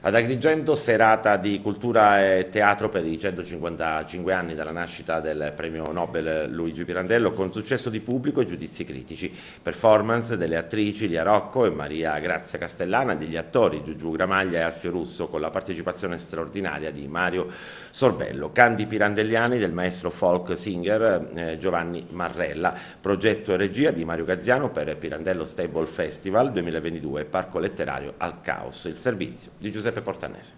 Ad Agrigento serata di cultura e teatro per i 155 anni dalla nascita del premio Nobel Luigi Pirandello con successo di pubblico e giudizi critici. Performance delle attrici Lia Rocco e Maria Grazia Castellana, degli attori Giugiu Gramaglia e Alfio Russo con la partecipazione straordinaria di Mario Sorbello. Candi pirandelliani del maestro folk singer eh, Giovanni Marrella. Progetto e regia di Mario Gazziano per Pirandello Stable Festival 2022 Parco Letterario al Caos. Il servizio di Giuseppe Giuseppe Portanese.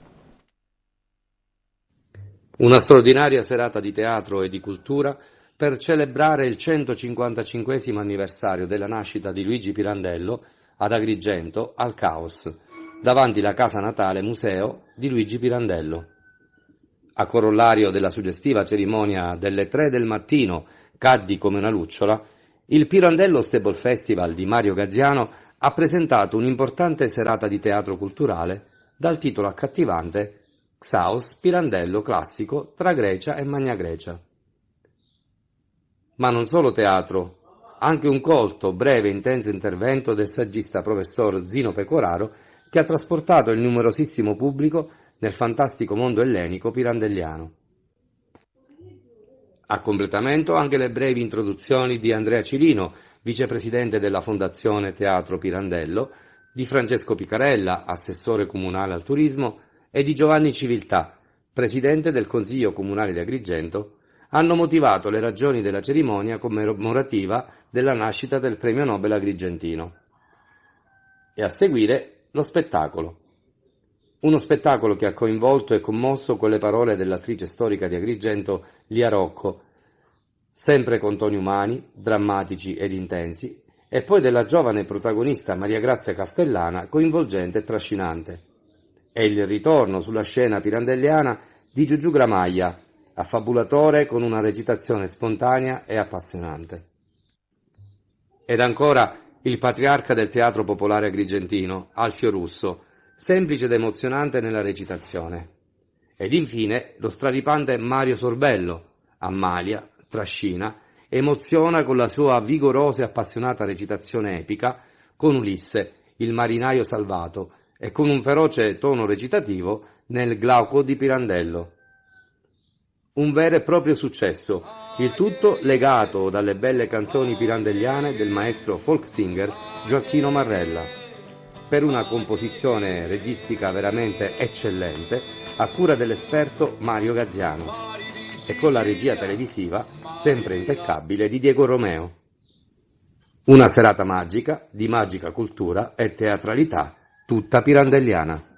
Una straordinaria serata di teatro e di cultura per celebrare il 155 anniversario della nascita di Luigi Pirandello ad Agrigento al Caos, davanti la casa natale museo di Luigi Pirandello. A corollario della suggestiva cerimonia delle 3 del mattino, caddi come una lucciola, il Pirandello Stable Festival di Mario Gazziano ha presentato un'importante serata di teatro culturale dal titolo accattivante Xaos Pirandello classico tra Grecia e Magna Grecia. Ma non solo teatro, anche un colto, breve e intenso intervento del saggista professor Zino Pecoraro che ha trasportato il numerosissimo pubblico nel fantastico mondo ellenico pirandelliano. A completamento anche le brevi introduzioni di Andrea Cirino, vicepresidente della Fondazione Teatro Pirandello, di Francesco Picarella, assessore comunale al turismo, e di Giovanni Civiltà, presidente del Consiglio Comunale di Agrigento, hanno motivato le ragioni della cerimonia commemorativa della nascita del Premio Nobel Agrigentino. E a seguire lo spettacolo. Uno spettacolo che ha coinvolto e commosso con le parole dell'attrice storica di Agrigento Lia Rocco, sempre con toni umani, drammatici ed intensi, e poi della giovane protagonista Maria Grazia Castellana, coinvolgente e trascinante. È il ritorno sulla scena pirandelliana di Giugiu Gramaglia, affabulatore con una recitazione spontanea e appassionante. Ed ancora il patriarca del teatro popolare agrigentino, Alfio Russo, semplice ed emozionante nella recitazione. Ed infine lo straripante Mario Sorbello, Amalia, Trascina, emoziona con la sua vigorosa e appassionata recitazione epica, con Ulisse, il marinaio salvato, e con un feroce tono recitativo nel Glauco di Pirandello. Un vero e proprio successo, il tutto legato dalle belle canzoni pirandelliane del maestro folk singer Gioacchino Marrella, per una composizione registica veramente eccellente a cura dell'esperto Mario Gazziano e con la regia televisiva, sempre impeccabile, di Diego Romeo. Una serata magica, di magica cultura e teatralità, tutta pirandelliana.